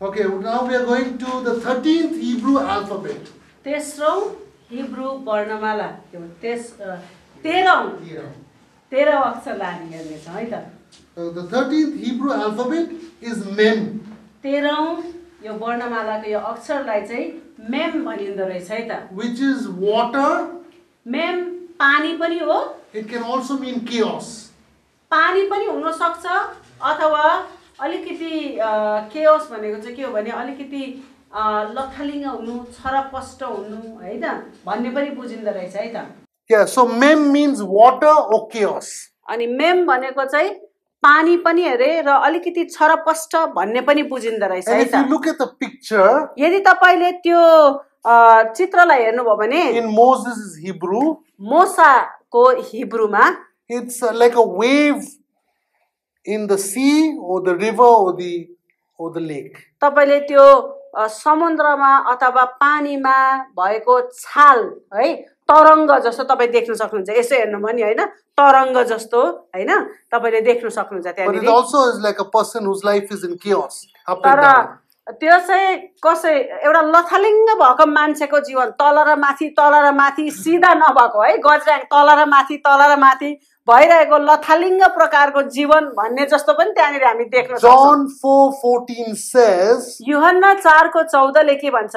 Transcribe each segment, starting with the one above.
Okay, now we are going to the 13th Hebrew alphabet. तेस्रो Hebrew वर्णमाला त्यो तेस तेह्रौँ तेह्रौँ अक्षर हामी गर्नेछ है त The 13th Hebrew alphabet is Mem. तेह्रौँ यो वर्णमालाको यो अक्षरलाई चाहिँ मेम भनिँदो रहेछ है त Which इज वाटर मेम पानी पनि हो it can also mean chaos. पानी पनि हुन सक्छ अथवा अलिकति केओस भनेको चाहिँ के हो भने अलिकति लथालिङ हुनु छरपष्ट हुनु है त भन्ने पनि बुझिँदो रहेछ है त Yeah, so mem means water अनि मेम भनेको चाहिँ पानी पनि अरे र अलिकति छरपष्ट भन्ने पनि बुझिँदो रहेछ है त पिक्चर यदि तपाईँले त्यो चित्रलाई हेर्नुभयो भने इन मोसेस हिब्रू मोसाको हिब्रूमा it's like a wave in the sea or the river or the or the lake तपाईँले त्यो समुद्रमा अथवा पानीमा भएको छाल है तरङ्ग जस्तो तपाईँ देख्न सक्नुहुन्छ यसो हेर्नु भने होइन तरङ्ग जस्तो होइन तपाईँले देख्न सक्नुहुन्छ त्यहाँनिर त्यो चाहिँ कसै एउटा लथालिङ्ग भएको मान्छेको जीवन तल र माथि तल र माथि सिधा नभएको है गज तल र माथि तल र माथि भइरहेको लथालिङ्ग प्रकारको जीवन भन्ने जस्तो पनि त्यहाँनिर हामी को चारको चौधले के भन्छ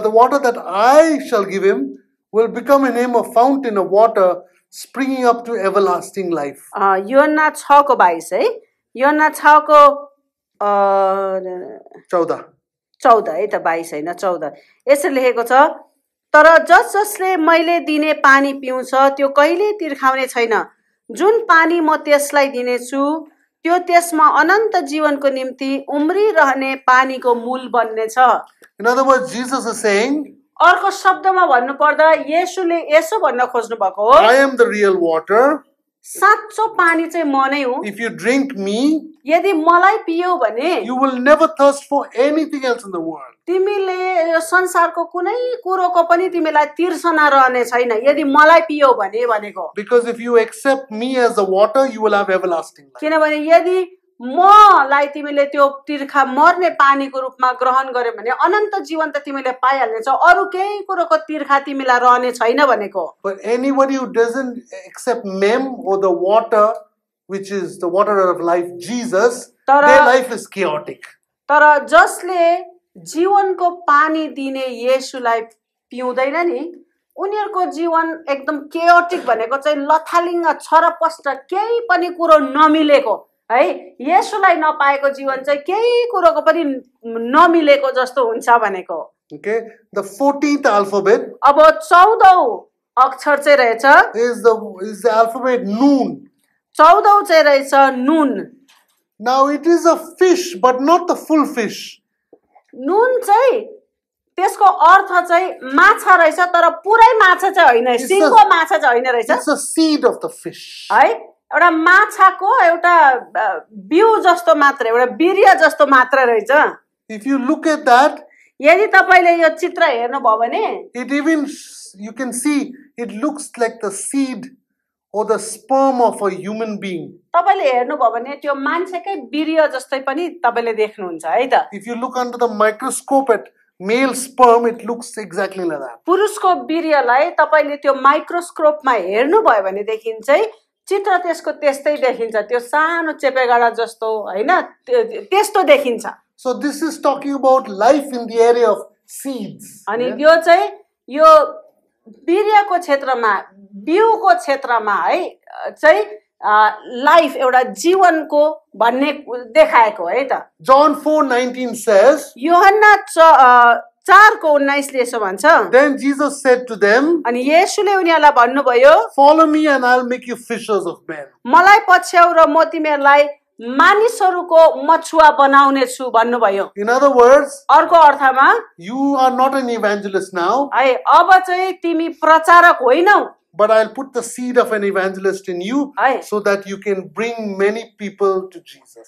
भने will become a name of fountain of water springing up to everlasting life. योना छको बाइस है योना छको चौध चौध है त बाइस होइन चौध यसरी लेखेको छ तर जस जसले मैले दिने पानी पिउँछ त्यो कहिले तिर्खाउने छैन जुन पानी म त्यसलाई दिनेछु त्यो त्यसमा अनन्त जीवनको निम्ति उम्रिरहने पानीको मूल बन्नेछ अर्को शब्दमा भन्नु पर्दा यसुले यसो भन्न खोज्नु भएको हो I am the real water साँचो पानी चाहिँ म नै हुँ इफ यु ड्रिङ्क मी यदि मलाई पियो भने you will never thirst for anything else in the world तिमीले यो संसारको कुनै कुरोको पनि तिमीलाई तिर्सना रहने छैन यदि मलाई पियो भने भनेको because if you accept me as the water you will have everlasting life किनभने यदि मलाई तिमीले त्यो तिर्खा मर्ने पानीको रूपमा ग्रहण गर्यो भने अनन्त जीवन त तिमीले पाइहाल्नेछ अरू केही कुरोको तिर्खा तिमीलाई रहने छैन भनेको तर, जसले जीवनको पानी दिने यसुलाई पिउँदैन नि उनीहरूको जीवन एकदम केओटिक भनेको चाहिँ लथालिङ्ग छरपष्ट केही पनि कुरो नमिलेको है यसोलाई नपाएको जीवन चाहिँ केही कुरोको पनि नमिलेको जस्तो हुन्छ भनेको okay 14th अब 14औं अक्षर चाहिँ रहेछ is the is the alphabet noon 14औं चाहिँ रहेछ नुन now it is a fish but not the full fish नुन चाहिँ त्यसको अर्थ चाहिँ माछा रहेछ तर पुरै माछा चाहिँ होइन सिङ्गो माछा चाहिँ होइन रहेछ it's a seed of the fish है एउटा माछाको एउटा बिउ जस्तो मात्र एउटा बिर्य जस्तो मात्र रहेछ if you look at that यदि तपाईँले यो चित्र हेर्नुभयो भने it even you can see it looks like the seed or the sperm of a human being. तपाईँले हेर्नुभयो भने त्यो मान्छेकै वीर्य जस्तै पनि तपाईले देख्नुहुन्छ है त if you look under the microscope at male sperm it looks exactly like that पुरुषको वीर्यलाई तपाईले त्यो माइक्रोस्कोपमा हेर्नुभयो भनेदेखि चाहिँ चित्र त्यसको त्यस्तै देखिन्छ त्यो सानो चेपेगाडा जस्तो होइन त्यस्तो देखिन्छ so this is talking about life in the area of seeds अनि यो चाहिँ यो बिर्याको क्षेत्रमा बिउको क्षेत्रमा है चाहिँ लाइफ एउटा जीवनको भन्ने देखाएको है त जोन फोर नाइन्टिन सेस योहन्ना उन्नाइसले यसो भन्छ Then Jesus said to them, अनि येशूले उनीहरूलाई भन्नुभयो Follow me and I'll make you fishers of men. मलाई पछ्याउ र म तिमीहरूलाई मानिसहरूको मछुवा बनाउने छु भन्नुभयो In other words, अर्को अर्थमा you are not an evangelist now, है अब चाहिँ तिमी प्रचारक होइनौ but I'll put the seed of an evangelist in you Aye. so that you can bring many people to Jesus.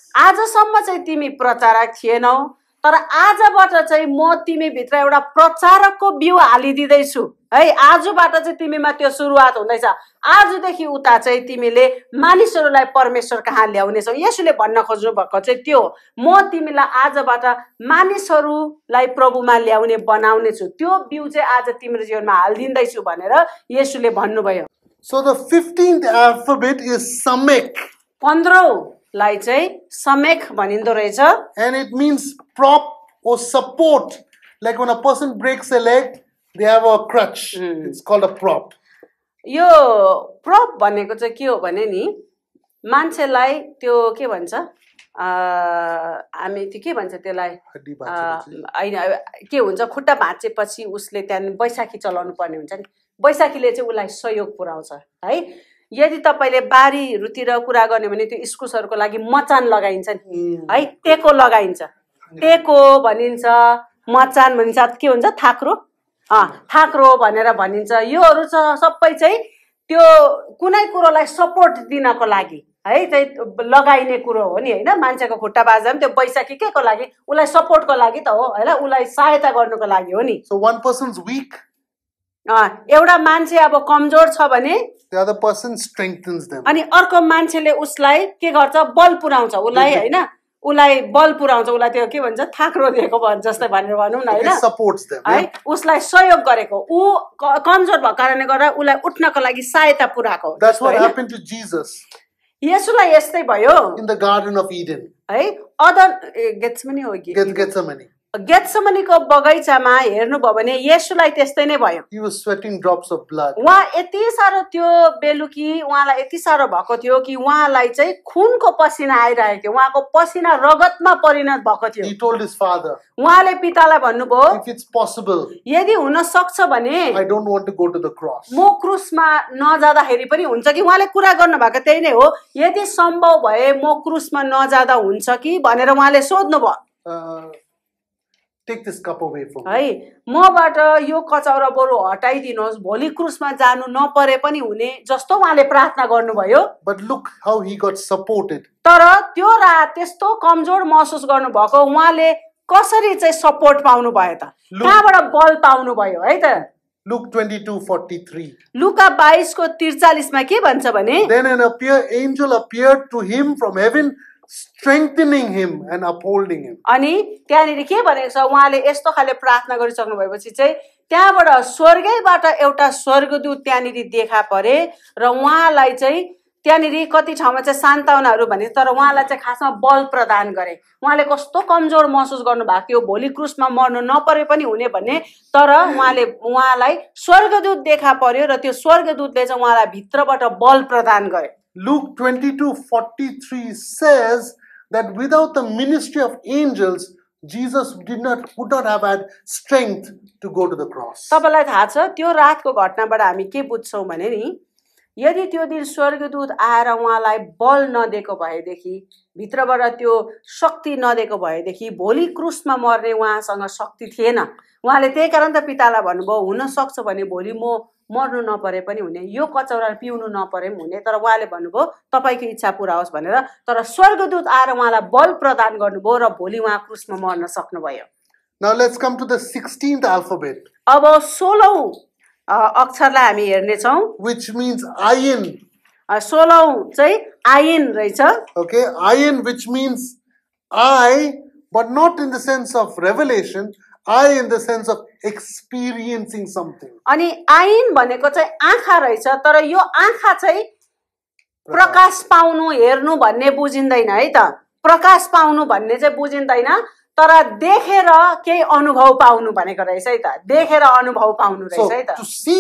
तर आजबाट चाहिँ म तिमीभित्र एउटा प्रचारकको बिउ हालिदिँदैछु है आजबाट चाहिँ तिमीमा त्यो सुरुवात हुँदैछ आजदेखि उता चाहिँ तिमीले मानिसहरूलाई परमेश्वर कहाँ ल्याउनेछौ यसोले भन्न खोज्नु भएको चाहिँ त्यो म तिमीलाई आजबाट मानिसहरूलाई प्रभुमा ल्याउने बनाउने छु त्यो बिउ चाहिँ आज तिम्रो जीवनमा हालिदिँदैछु भनेर यसोले भन्नुभयो so the fifteenth is samekh पन्ध्रौँ लाई चाहिँ समेक भनिँदो रहेछ and it means prop or support like one a person breaks a leg they have a crutch it's called a prop यो प्रप भनेको चाहिँ के हो भने नि मान्छेलाई त्यो के भन्छ हामी त्यो के भन्छ त्यसलाई होइन के हुन्छ खुट्टा भाँचेपछि उसले त्यहाँदेखि बैशाखी चलाउनु पर्ने हुन्छ नि बैशाखीले चाहिँ उसलाई सहयोग पुऱ्याउँछ है यदि तपाईँले बारीहरूतिर कुरा गर्ने भने त्यो इस्कुसहरूको लागि मचान लगाइन्छ नि है टेको लगाइन्छ टेको भनिन्छ मचान भनिन्छ के हुन्छ थाक्रो थाक्रो भनेर भनिन्छ योहरू छ सबै चाहिँ त्यो कुनै कुरोलाई सपोर्ट दिनको लागि है चाहिँ लगाइने कुरो हो नि होइन मान्छेको खुट्टा बाजा पनि त्यो बैशाखी के को लागि उसलाई सपोर्टको लागि त हो होइन उसलाई सहायता गर्नुको लागि हो नि सो वान पर्सन्स विक एउटा मान्छे अब कमजोर छ भने अनि अर्को मान्छेले उसलाई के गर्छ बल पुर्याउँछ उसलाई mm-hmm. होइन उसलाई बल पुर्याउँछ उसलाई त्यो के भन्छ थाक्रो दिएको भन्छ जस्तै भनेर भनौँ न होइन सपोर्ट्स है उसलाई सहयोग गरेको ऊ कमजोर भएको कारणले गर्दा उसलाई उठ्नको लागि सहायता पुऱ्याएको यसोलाई टु जीसस यस्तै भयो in the garden of Eden है अदर गेट्स पनि हो कि गेटसम्मको बगैँचामा हेर्नुभयो भने यसुलाई त्यस्तै नै भयो उहाँ यति साह्रो त्यो बेलुकी उहाँलाई यति साह्रो भएको थियो कि उहाँलाई चाहिँ खुनको पसिना आइरहेको थियो उहाँको पसिना रगतमा परिणत भएको थियो उहाँले पितालाई भन्नुभयो यदि हुन सक्छ भने म क्रुसमा नजाँदाखेरि पनि हुन्छ कि उहाँले कुरा गर्नु भएको त्यही नै हो यदि सम्भव भए म क्रुसमा नजाँदा हुन्छ कि भनेर उहाँले सोध्नु भयो uh, take this cup away from है मबाट यो कचौरा बरु हटाइदिनुहोस् भोलि क्रुसमा जानु नपरे पनि हुने जस्तो उहाँले प्रार्थना गर्नुभयो but look how he got supported तर त्यो रात त्यस्तो कमजोर महसुस गर्नुभएको उहाँले कसरी चाहिँ सपोर्ट पाउनु भयो त कहाँबाट बल पाउनु भयो है त Luke 22:43 लुका 22 को 43 मा के भन्छ भने Then an appear angel appeared to him from heaven strengthening him and upholding him अनि त्यहाँनिर के भनेको छ उहाँले यस्तो खाले प्रार्थना गरिसक्नु भएपछि चाहिँ त्यहाँबाट स्वर्गैबाट एउटा स्वर्गदूत त्यहाँनिर देखा परे र उहाँलाई चाहिँ त्यहाँनिर कति ठाउँमा चाहिँ सान्तावनाहरू भने तर उहाँलाई चाहिँ खासमा बल प्रदान गरे उहाँले कस्तो कमजोर महसुस गर्नुभएको थियो भोलि क्रुसमा मर्नु नपरे पनि हुने भन्ने तर उहाँले उहाँलाई स्वर्गदूत देखा पर्यो र त्यो स्वर्गदूतले चाहिँ उहाँलाई भित्रबाट बल प्रदान गरे Luke 22 43 says that without the ministry of angels, Jesus did not would not have had strength to go to the cross. तपाईँलाई थाहा छ त्यो रातको घटनाबाट हामी के बुझ्छौँ भने नि यदि त्यो दिन स्वर्गदूत आएर उहाँलाई बल नदिएको भएदेखि भित्रबाट त्यो शक्ति नदिएको भएदेखि भोलि क्रुसमा मर्ने उहाँसँग शक्ति थिएन उहाँले त्यही कारण त पितालाई भन्नुभयो हुनसक्छ भने भोलि म मर्नु नपरे पनि हुने यो कचौरा पिउनु नपरे पनि हुने तर उहाँले भन्नुभयो तपाईँको इच्छा पुरा होस् भनेर तर स्वर्गदूत आएर उहाँलाई बल प्रदान गर्नुभयो र भोलि उहाँ क्रुसमा मर्न सक्नुभयो अब सोह्रौँ अक्षरलाई हामी हेर्नेछौँ which means iron. सोह्रौँ चाहिँ iron रहेछ. Okay iron which means I but not in the sense of revelation eye in the sense of experiencing something अनि आइन भनेको चाहिँ आँखा रहेछ तर यो आँखा चाहिँ प्रकाश पाउनु हेर्नु भन्ने बुझिँदैन है त प्रकाश पाउनु भन्ने चाहिँ बुझिँदैन तर देखेर केही अनुभव पाउनु भनेको रहेछ है त देखेर अनुभव पाउनु रहेछ है त सी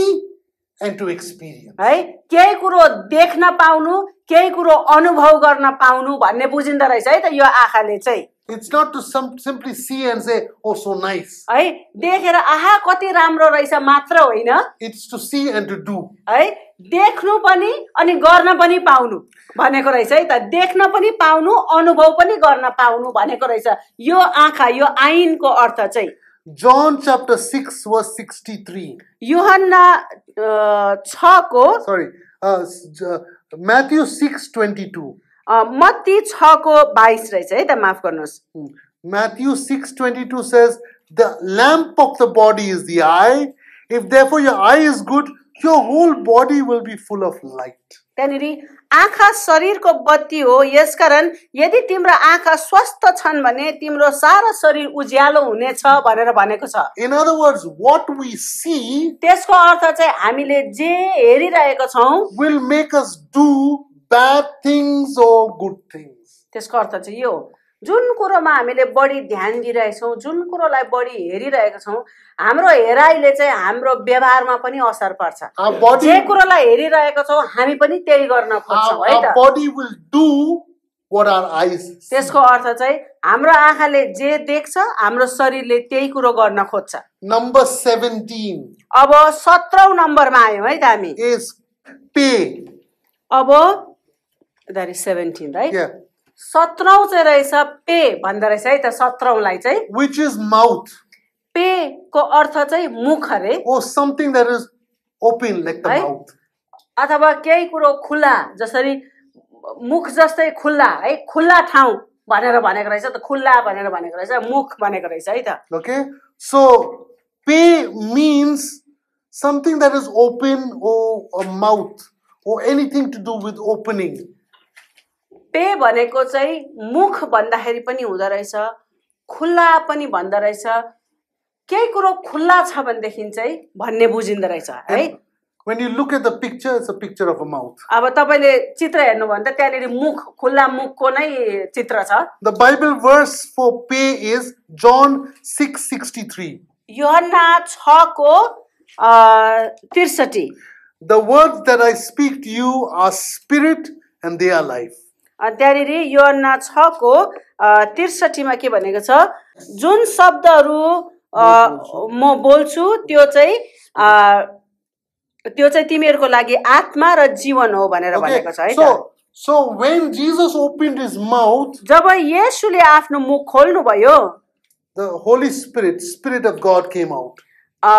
एन्ड टु एक्सपिरियन्स है केही कुरो देख्न पाउनु केही कुरो अनुभव गर्न पाउनु भन्ने बुझिँदो रहेछ है त यो आँखाले चाहिँ It's not to some, simply see and say, oh, so nice. है देखेर आहा कति राम्रो रहेछ मात्र होइन It's to see and to do. है देख्नु पनि अनि गर्न पनि पाउनु भनेको रहेछ है त देख्न पनि पाउनु अनुभव पनि गर्न पाउनु भनेको रहेछ यो आँखा यो आइनको अर्थ चाहिँ John chapter 6, verse 63. युहन्ना अ, छको Sorry, uh, s- uh, Matthew 6 22. Matthew छको बाइस रहेछ है त माफ गर्नुहोस् hmm. Matthew 6:22 says the lamp of the body is the eye if therefore your eye is good your whole body will be full of light त्यहाँनिर आँखा शरीरको बत्ती हो यसकारण यदि तिम्रो आँखा स्वस्थ छन् भने तिम्रो सारा शरीर उज्यालो हुनेछ भनेर भनेको छ in other words what we see त्यसको अर्थ चाहिँ हामीले जे हेरिरहेको छौँ will make us do bad things or good things. त्यसको अर्थ चाहिँ यो जुन कुरोमा हामीले बढी ध्यान दिइरहेको जुन कुरोलाई बढी हेरिरहेको छौँ हाम्रो हेराइले चाहिँ हाम्रो व्यवहारमा पनि असर पर्छ जे कुरोलाई हेरिरहेको छौँ हामी पनि त्यही गर्न खोज्छौँ है त बडी विल डु त्यसको अर्थ चाहिँ हाम्रो आँखाले जे देख्छ हाम्रो शरीरले त्यही कुरो गर्न खोज्छ नम्बर 17 अब 17 नम्बरमा आयौँ है त हामी अब द्याट इज सेभेन्टिन राइट सत्रौँ चाहिँ रहेछ पे भन्दो रहेछ है त सत्रौँलाई चाहिँ विच इज माउथ पे को अर्थ चाहिँ मुख अरे or something that is open like the mouth अथवा केही कुरो खुल्ला जसरी मुख जस्तै खुल्ला है खुल्ला ठाउँ भनेर भनेको रहेछ त खुल्ला भनेर भनेको रहेछ मुख भनेको रहेछ है त okay so pe means something that is open or mouth or anything to do with opening pe भनेको चाहिँ मुख भन्दाखेरि पनि हुँदो रहेछ खुल्ला पनि भन्दो रहेछ केही कुरो खुल्ला छ भनेदेखि चाहिँ भन्ने बुझिँदो रहेछ है When you look at the picture, it's a picture of a mouth. अब तपाईँले चित्र हेर्नु भने त त्यहाँनिर मुख खुल्ला मुखको नै चित्र छ The Bible verse for pay is John 6:63. Yohanna 6 को त्रिसठी The words that I speak to you are spirit and they are life. त्यहाँनिर यो अन्ना छको त्रिसठीमा के भनेको छ जुन शब्दहरू म बोल्छु त्यो चाहिँ त्यो चाहिँ तिमीहरूको लागि आत्मा र जीवन हो भनेर भनेको छ है त So when Jesus opened his mouth, जब येशूले आफ्नो मुख खोल्नुभयो Holy Spirit spirit of God came out uh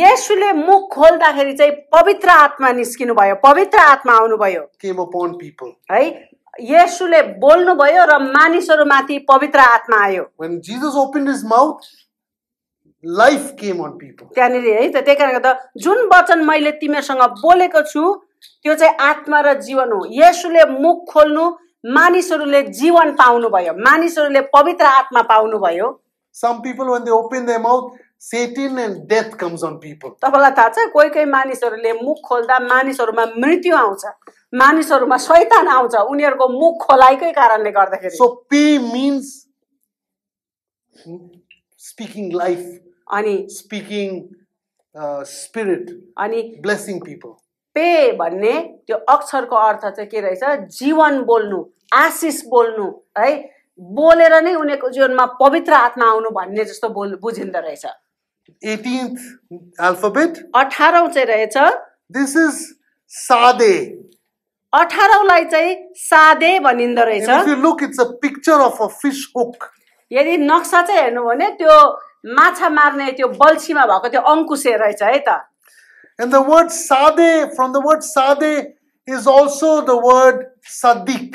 येशूले मुख खोल्दाखेरि चाहिँ पवित्र आत्मा निस्किनु भयो पवित्र आत्मा आउनुभयो केम अपॉन पीपल है येशूले बोल्नुभयो र मानिसहरूमाथि पवित्र आत्मा आयो when jesus opened his mouth life came on people त्यहाँनिर है त त्यही कारणले गर्दा जुन वचन मैले तिमीहरूसँग बोलेको छु त्यो चाहिँ आत्मा र जीवन हो यसुले मुख खोल्नु मानिसहरूले जीवन पाउनुभयो मानिसहरूले पवित्र आत्मा पाउनुभयो some people when they open their mouth Satan and death comes on people तपाईँलाई थाहा छ कोही कोही मानिसहरूले मुख खोल्दा मानिसहरूमा मृत्यु आउँछ मानिसहरूमा शैतान आउँछ उनीहरूको मुख खोलाइकै कारणले गर्दाखेरि so pe means speaking life अनि स्पिकिङ स्पिरिट uh, अनि ब्लेसिङ पिपल पे भन्ने त्यो अक्षरको अर्थ चाहिँ के रहेछ जीवन बोल्नु आशिष बोल्नु है बोलेर नै उनीहरूको जीवनमा पवित्र आत्मा आउनु भन्ने जस्तो बोल बुझिँदो रहेछ एटिन्थ alphabet. अठारौँ चाहिँ रहेछ. दिस इज सादे अठारौँलाई चाहिँ सादे भनिँदो रहेछ look it's a picture of a fish hook यदि नक्सा चाहिँ हेर्नु भने त्यो माछा मार्ने त्यो बल्छीमा भएको त्यो अङ्कुशे रहेछ है त And the word sade, from the word sade, is also the word sadiq.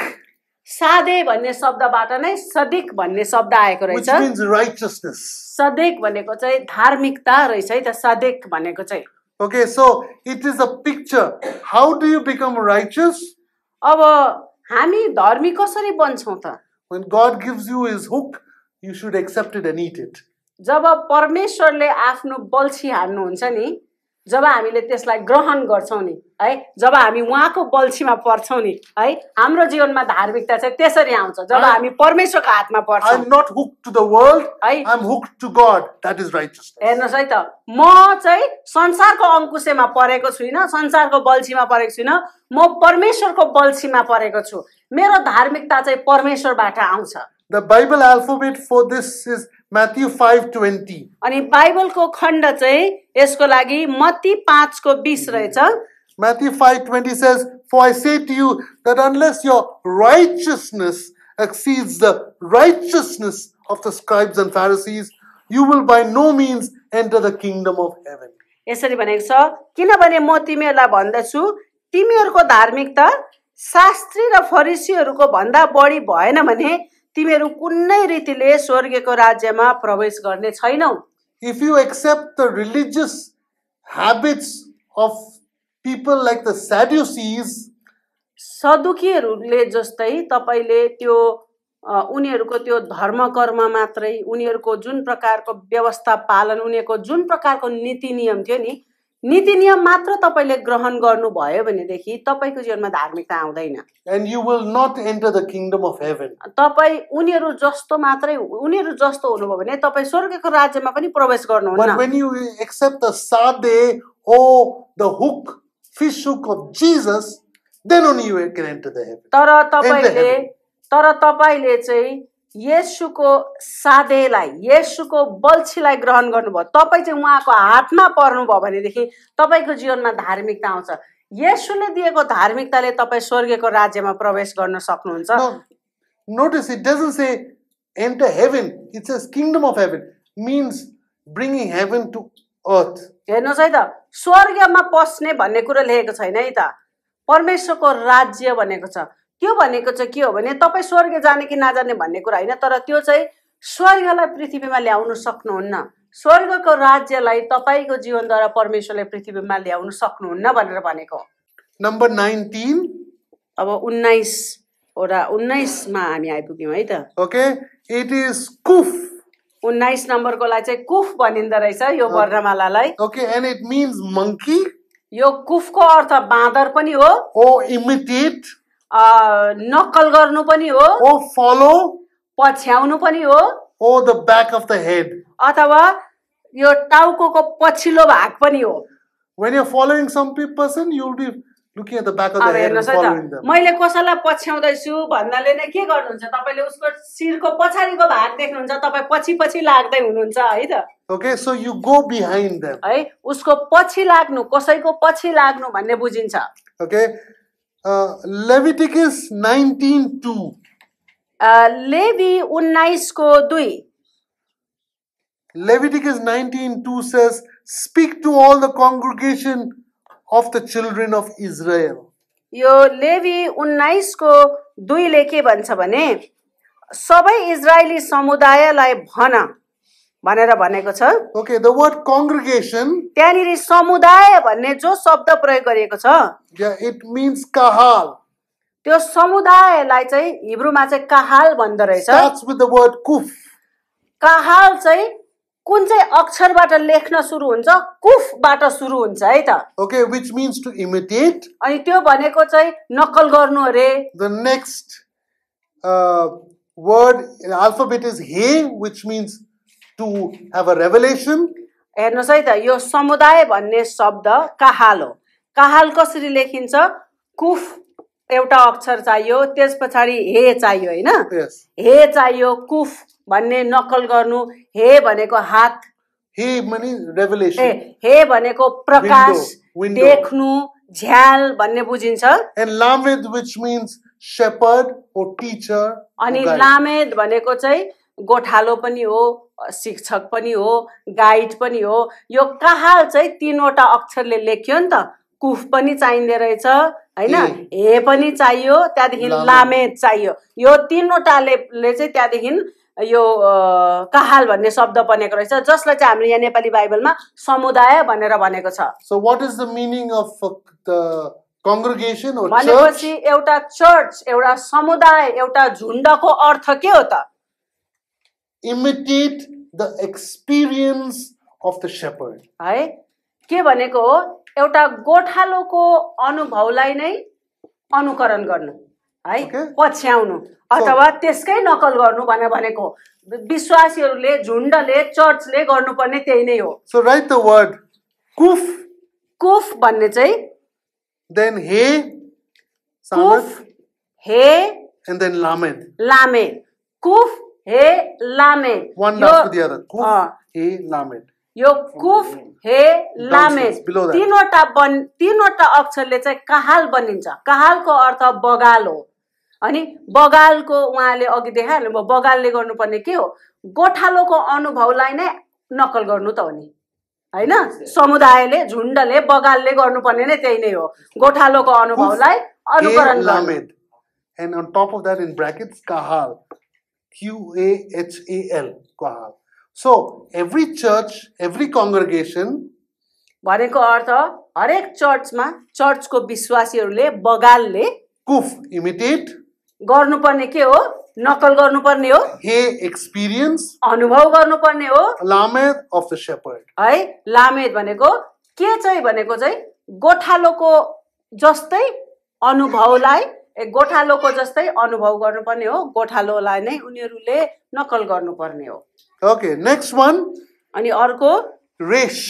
साधे भन्ने शब्दबाट नै सदिक भन्ने शब्द आएको रहेछ सदिक भनेको चाहिँ धार्मिकता रहेछ है त सदिक भनेको चाहिँ okay so it is a picture how do you become righteous अब हामी धर्मी कसरी बन्छौ त when god gives you his hook you should accept it and eat it जब परमेश्वरले आफ्नो बल्छी हुन्छ नि जब हामीले त्यसलाई ग्रहण गर्छौँ नि है जब हामी उहाँको बल्छीमा पर्छौँ नि है हाम्रो जीवनमा धार्मिकता चाहिँ त्यसरी आउँछ जब हामी परमेश्वरको हातमा पर्छौँ हेर्नुहोस् है त म चाहिँ संसारको अङ्कुशेमा परेको छुइनँ संसारको बल्छीमा परेको छुइनँ म परमेश्वरको बल्छीमा परेको छु मेरो धार्मिकता चाहिँ परमेश्वरबाट आउँछ the Bible alphabet for this is Matthew 5:20 अनि बाइबलको खण्ड चाहिँ यसको लागि मत्ती 5 को 20 रहेछ Matthew 5:20 says for I say to you that unless your righteousness exceeds the righteousness of the scribes and Pharisees you will by no means enter the kingdom of heaven यसरी भनेको छ किनभने म तिमीहरूलाई भन्दछु तिमीहरूको धार्मिकता शास्त्री र फरिसीहरूको भन्दा बढी भएन भने तिमीहरू कुनै रीतिले स्वर्गको राज्यमा प्रवेश गर्ने छैनौ if you accept the religious habits of people like the Sadducees सदुकीहरूले जस्तै तपाईँले त्यो उनीहरूको त्यो धर्म कर्म मात्रै उनीहरूको जुन प्रकारको व्यवस्था पालन उनीहरूको जुन प्रकारको नीति नियम थियो नि नीति नियम मात्र तपाईँले ग्रहण गर्नुभयो भनेदेखि तपाईँको जीवनमा धार्मिकता आउँदैन and you will not enter the kingdom of heaven तपाईँ उनीहरू जस्तो मात्रै उनीहरू जस्तो हुनुभयो भने तपाईँ स्वर्गको राज्यमा पनि प्रवेश गर्नुहुन्न when you accept the sade or the hook fish hook of Jesus then only you can enter the heaven तर तपाईँले तर तपाईँले चाहिँ यसुको साधेलाई यसुको बल्छीलाई ग्रहण गर्नुभयो तपाईँ चाहिँ उहाँको हातमा पर्नुभयो भनेदेखि तपाईँको जीवनमा धार्मिकता आउँछ यसुले दिएको धार्मिकताले तपाईँ स्वर्गको राज्यमा प्रवेश गर्न सक्नुहुन्छ notice it doesn't say enter heaven it's kingdom of heaven means bringing heaven to earth हेर्नुहोस् है त स्वर्गमा पस्ने भन्ने कुरो लेखेको छैन है त परमेश्वरको राज्य भनेको छ त्यो भनेको चाहिँ के हो भने तपाईँ स्वर्ग जाने कि नजाने भन्ने कुरा होइन तर त्यो चाहिँ स्वर्गलाई पृथ्वीमा ल्याउनु सक्नुहुन्न स्वर्गको राज्यलाई तपाईँको जीवनद्वारा परमेश्वरले पृथ्वीमा ल्याउनु सक्नुहुन्न भनेर भनेको नम्बर नाइन्टिन अब उन्नाइसवटा उन्नाइसमा हामी आइपुग्यौँ है त ओके इट इज कुफ उन्नाइस नम्बरको लागि चाहिँ कुफ भनिँदो रहेछ यो वर्णमालालाई okay and it means monkey यो कुफको अर्थ बाँदर पनि हो ओ इमिटेट नक्कल गर्नु पनि हो ओ फलो पछ्याउनु पनि हो or the back of the head अथवा यो टाउको पछिल्लो भाग पनि हो When you're following some person, you'll be looking at the back of the head and following them. मैले कसैलाई पछ्याउँदैछु भन्नाले नै के गर्नुहुन्छ तपाईँले उसको शिरको पछाडिको भाग देख्नुहुन्छ तपाईँ पछि पछि लाग्दै हुनुहुन्छ है त Okay, so you go behind them. है उसको पछि लाग्नु कसैको पछि लाग्नु भन्ने बुझिन्छ Okay, Uh, Leviticus 19:2 uh, लेवी 19 को 2 Leviticus 19:2 says speak to all the congregation of the children of Israel यो लेवी 19 को 2 लेके भन्छ भने सबै इजरायली समुदायलाई भन भनेर भनेको छ ओके द वर्ड कांग्रीगेशन त्यहाँनिर समुदाय भन्ने जो शब्द प्रयोग गरिएको छ या इट मीन्स काहाल त्यो समुदायलाई चाहिँ हिब्रूमा चाहिँ काहाल भन्दो रहेछ starts with the word qoph qahal चाहिँ कुन चाहिँ अक्षरबाट लेख्न सुरु हुन्छ कुफबाट सुरु हुन्छ है त okay which means to imitate अनि त्यो भनेको चाहिँ नक्कल गर्नु अरे the next word alphabet is he which means to have a revelation हेर्नुहोस् है त यो समुदाय भन्ने शब्द काहाल हो काहाल कसरी लेखिन्छ कुफ एउटा अक्षर चाहियो त्यस पछाडि हे चाहियो होइन हे चाहियो कुफ भन्ने नकल गर्नु हे भनेको हात हे भनेको प्रकाश देख्नु झ्याल भन्ने बुझिन्छ अनि लामेद भनेको चाहिँ गोठालो पनि हो शिक्षक पनि हो गाइड पनि हो यो काहाल चाहिँ तिनवटा अक्षरले लेख्यो नि त कुफ पनि चाहिँदो रहेछ होइन हे पनि चाहियो त्यहाँदेखि लामे चाहियो यो तिनवटाले चाहिँ त्यहाँदेखि यो काहाल भन्ने शब्द बनेको रहेछ जसलाई चाहिँ हाम्रो यहाँ नेपाली बाइबलमा समुदाय भनेर भनेको छ so what is the meaning of the भनेपछि एउटा चर्च एउटा समुदाय एउटा झुन्डको अर्थ के हो त imitate the experience of the shepherd है के भनेको हो एउटा गोठालोको अनुभवलाई नै अनुकरण गर्नु है पछ्याउनु अथवा त्यसकै नकल गर्नु भनेर भनेको विश्वासीहरूले झुन्डले चर्चले गर्नुपर्ने त्यही नै हो so right the word qoph qoph भन्ने चाहिँ देन हे कुफ हे एन्ड देन लामेद लामेद कुफ हे लामेट one yo, after यो कुफ हे लामेट तिनवटा बन तिनवटा अक्षरले चाहिँ काहाल बनिन्छ काहालको अर्थ बगाल हो अनि बगालको उहाँले अघि देखाइहाल्नु भयो बगालले गर्नुपर्ने के हो गोठालोको अनुभवलाई नै नकल गर्नु त हो नि होइन समुदायले झुन्डले बगालले गर्नुपर्ने नै त्यही नै हो गोठालोको अनुभवलाई अनुकरण Q A H A L, Quahal. So every church, every congregation भनेको अर्थ हरेक चर्चमा चर्चको विश्वासीहरूले बगालले कुफ इमिटेट गर्नुपर्ने के हो नकल गर्नुपर्ने हो हे एक्सपीरियन्स अनुभव गर्नुपर्ने हो लामेद अफ द शेपर्ड है लामेद भनेको के चाहिँ भनेको चाहिँ गोठालोको जस्तै अनुभवलाई गोठालोको जस्तै अनुभव गर्नुपर्ने हो गोठालोलाई नै उनीहरूले नकल गर्नुपर्ने हो ओके नेक्स्ट वान अनि अर्को रेस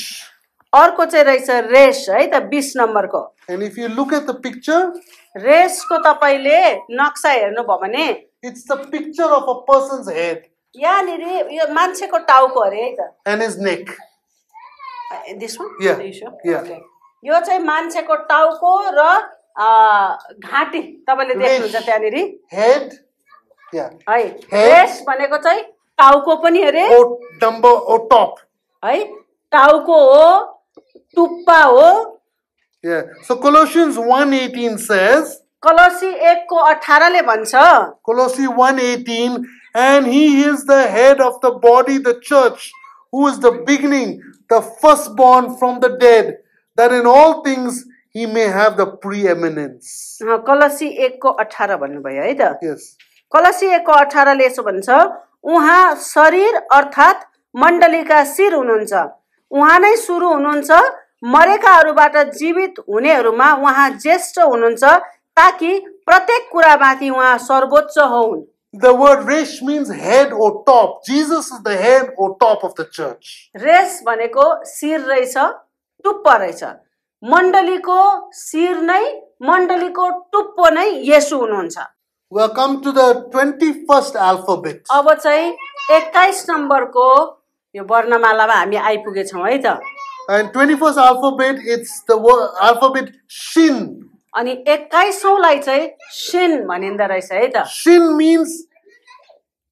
अर्को चाहिँ रहेछ रेस है त बिस नम्बरको and if you look at the picture रेसको तपाईँले नक्सा हेर्नुभयो भने it's the picture of a person's head यहाँनिर यो मान्छेको टाउको अरे है त and is neck this one यो चाहिँ मान्छेको टाउको र घाँटी तपाईँले देख्नुहुन्छ त्यहाँनिर हेड है हेस भनेको चाहिँ टाउको पनि अरे टप है टाउको हो टुप्पा हो Yeah. So Colossians 1:18 says Colossi 1:18 ले भन्छ Colossi 1:18 and he is the head of the body the church who is the beginning the firstborn from the dead that in all things he may have the preeminence कलसी 1 को 18 भन्नुभयो है त yes कलसी 1 को 18 ले यसो भन्छ उहाँ शरीर अर्थात् मण्डलीका शिर हुनुहुन्छ उहाँ नै सुरु हुनुहुन्छ मरेकाहरूबाट जीवित हुनेहरूमा उहाँ ज्येष्ठ हुनुहुन्छ ताकि प्रत्येक कुरामाथि उहाँ सर्वोच्च हुन् The word resh means head or top. Jesus is the head or top of the church. Resh भनेको शिर रहेछ टुप्प रहेछ मण्डलीको शिर नै मण्डलीको टुप्पो नै यसु हुनुहुन्छ welcome to the 21st alphabet अब चाहिँ 21 नम्बरको यो वर्णमालामा हामी आइपुगेछौँ है त and twenty first it's it's the alphabet shin अनि एक्काइसौँलाई चाहिँ सिन भनिँदो रहेछ है त shin means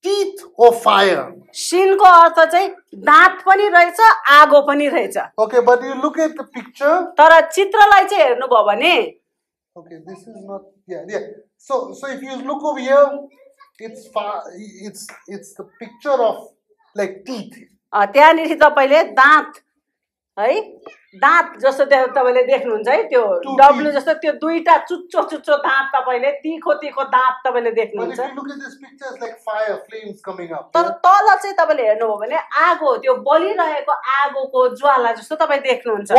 teeth of fire सिनको अर्थ चाहिँ दाँत पनि रहेछ आगो पनि रहेछ okay but you look at the picture तर चित्रलाई चाहिँ हेर्नुभयो भने okay this is not yeah so so if you look over here it's it's it's the picture of like teeth त्यहाँनिर तपाईँले दाँत है दाँत जस्तो त्यो तपाईँले देख्नुहुन्छ है त्यो डब्लु जस्तो त्यो दुईटा चुच्चो चुच्चो दाँत तपाईँले तिखो तिखो दाँत तपाईँले देख्नुहुन्छ तर तल चाहिँ तपाईँले हेर्नुभयो भने आगो त्यो बलिरहेको आगोको ज्वाला जस्तो तपाईँ देख्नुहुन्छ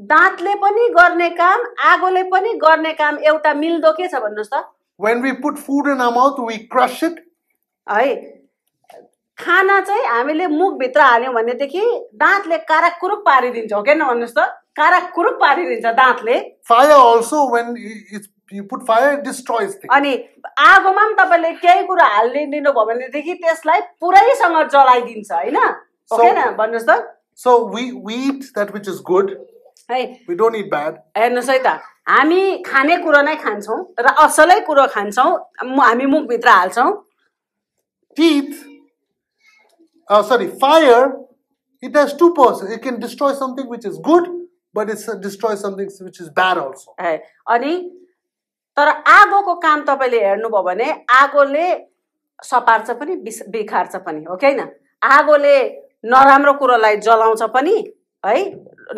दाँतले पनि गर्ने काम आगोले पनि गर्ने काम एउटा मिल्दो के छ भन्नुहोस् त When we put food in our mouth, we crush it. है खाना चाहिँ हामीले मुखभित्र हाल्यौँ भनेदेखि दाँतले काराकुरुक पारिदिन्छौँ किन भन्नुहोस् त काराकुरुक पारिदिन्छ दाँतले fire also when it's you put fire destroys अनि आगोमा पनि तपाईँले केही कुरो हालिदिनु भयो भनेदेखि त्यसलाई पुरैसँग जलाइदिन्छ होइन होइन भन्नुहोस् त so we eat that which is good है वी डोन्ट इट ब्याड हेर्नुहोस् है त हामी खाने कुरो नै खान्छौँ र असलै कुरो खान्छौँ हामी मुखभित्र हाल्छौँ teeth uh, sorry, fire, it has two purposes. It can destroy something which is good, but it destroys something which is bad also. अनि तर आगोको काम तपाईँले हेर्नुभयो भने आगोले सपार्छ पनि बिखार्छ पनि हो कि होइन आगोले नराम्रो कुरोलाई जलाउँछ पनि है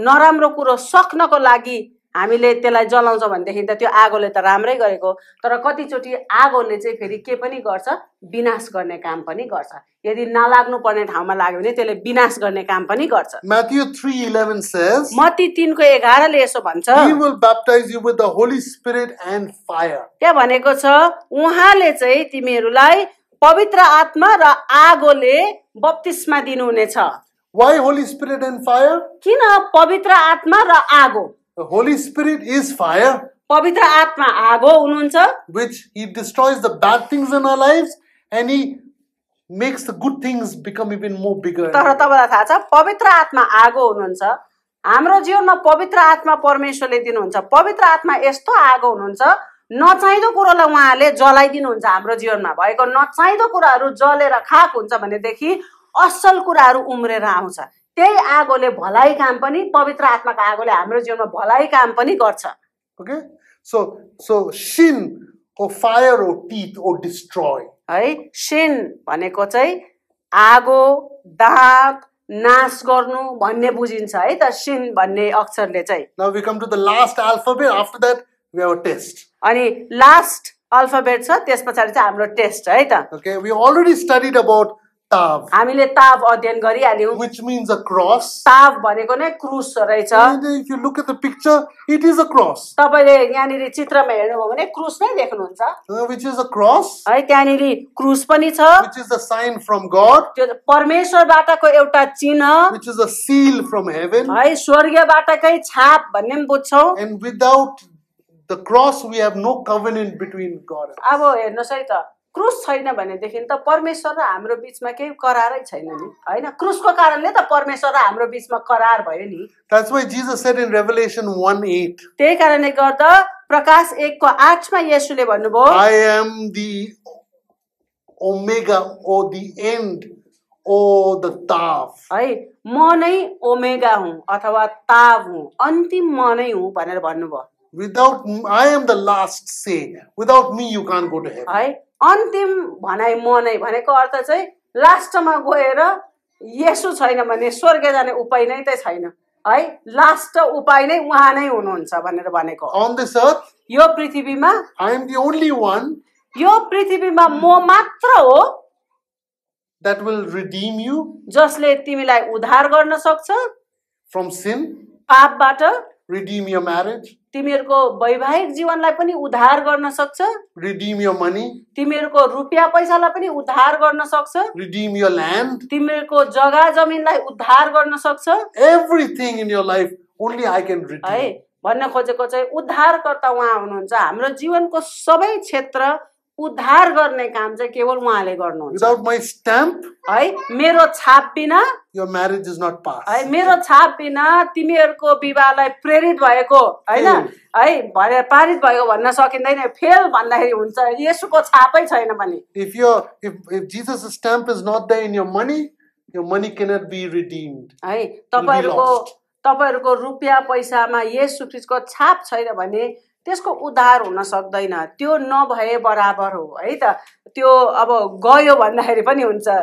नराम्रो कुरो सक्नको लागि हामीले त्यसलाई जलाउँछौँ भनेदेखि त त्यो आगोले त राम्रै गरेको तर कतिचोटि आगोले चाहिँ फेरि के पनि गर्छ विनाश गर्ने काम पनि गर्छ यदि नलाग्नु पर्ने ठाउँमा लाग्यो भने त्यसले विनाश गर्ने काम पनि गर्छ 3:11 यसो भन्छ त्यहाँ भनेको छ उहाँले चाहिँ तिमीहरूलाई पवित्र आत्मा र आगोले बत्तिसमा दिनुहुनेछ Why Holy Spirit and fire? किन पवित्र आत्मा र आगो होली स्पिरिट इज फायर पवित्र आत्मा आगो हुनुहुन्छ which he destroys the bad things in our lives and he makes the good things become even more bigger. तर तपाईँलाई थाहा छ पवित्र आत्मा आगो हुनुहुन्छ हाम्रो जीवनमा पवित्र आत्मा परमेश्वरले दिनुहुन्छ पवित्र आत्मा यस्तो आगो हुनुहुन्छ नचाहिँदो कुरोलाई उहाँले जलाइदिनुहुन्छ हाम्रो जीवनमा भएको नचाहिँदो कुराहरू जलेर खाएको हुन्छ भनेदेखि असल कुराहरू उम्रेर आउँछ त्यही आगोले भलाइ काम पनि पवित्र आत्माको आगोले हाम्रो जीवनमा भलाइ काम पनि गर्छ okay so so sin or fire or teeth or destroy है सिन भनेको चाहिँ आगो दाँत नाश गर्नु भन्ने बुझिन्छ है त सिन भन्ने अक्षरले चाहिँ now we come to the last alphabet after that we have a test अनि लास्ट अल्फाबेट छ त्यस पछाडि चाहिँ हाम्रो टेस्ट है त okay we already studied about हामीले ताव अध्ययन गरिहाल्यौँ which means a cross ताव भनेको नै क्रुस रहेछ and you look at the picture it is a cross तपाईले यहाँनिर चित्रमा हेर्नुभयो भने क्रुस नै देख्नुहुन्छ which is a cross है त्यहाँनिर क्रुस पनि छ which is a sign from god त्यो परमेश्वरबाटको एउटा चिन्ह which is a seal from heaven है स्वर्गबाटकै छाप भन्ने पनि and without the cross we have no covenant between god and अब हेर्नुहोस् है त क्रुस छैन भनेदेखि त परमेश्वर र हाम्रो बिचमा केही करारै छैन नि होइन क्रुसको कारणले त परमेश्वर र हाम्रो बिचमा करार भयो नि That's why Jesus said in Revelation 1:8. त्यही कारणले गर्दा प्रकाश एकको आठमा यसुले मा येशूले भन्नुभयो I am the omega or the end or the taf. है म नै ओमेगा हुँ अथवा ताव हुँ अन्तिम म नै हुँ भनेर भन्नुभयो Without I am the last say. Without me you can't go to heaven. है अन्तिम भनाइ म नै भनेको अर्थ चाहिँ लास्टमा गएर यसो छैन भने स्वर्ग जाने उपाय नै त छैन है लास्ट उपाय नै उहाँ नै हुनुहुन्छ भनेर भनेको अन दिस अर्थ यो पृथ्वीमा I am the only one यो पृथ्वीमा म मात्र हो द्याट विल रिडिम यु जसले तिमीलाई उद्धार गर्न सक्छ फ्रम सिम पापबाट redeem your marriage तिमीहरूको वैवाहिक जीवनलाई पनि उद्धार गर्न सक्छ redeem your money तिमीहरूको रुपियाँ पैसालाई पनि उद्धार गर्न सक्छ redeem your land तिमीहरूको जग्गा जमिनलाई उद्धार गर्न सक्छ everything in your life only i can redeem है भन्न खोजेको चाहिँ उद्धारकर्ता उहाँ हुनुहुन्छ हाम्रो जीवनको सबै क्षेत्र उद्धार गर्ने काम चाहिँ केवल उहाँले गर्नुहुन्छ विदाउट माई स्ट्याम्प है मेरो छाप बिना यो म्यारेज इज नट पास है मेरो छाप बिना तिमीहरूको विवाहलाई प्रेरित भएको होइन है भने पारित भएको भन्न सकिँदैन फेल भन्दाखेरि हुन्छ यसोको छापै छैन भने इफ यो if if Jesus stamp is not there in your money यो मनी क्यान बी रिडीम्ड है तपाईँहरूको तपाईँहरूको रुपियाँ पैसामा यस ख्रिस्टको छाप छैन भने त्यसको उद्धार हुन सक्दैन त्यो नभए बराबर हो है त त्यो अब गयो भन्दाखेरि पनि हुन्छ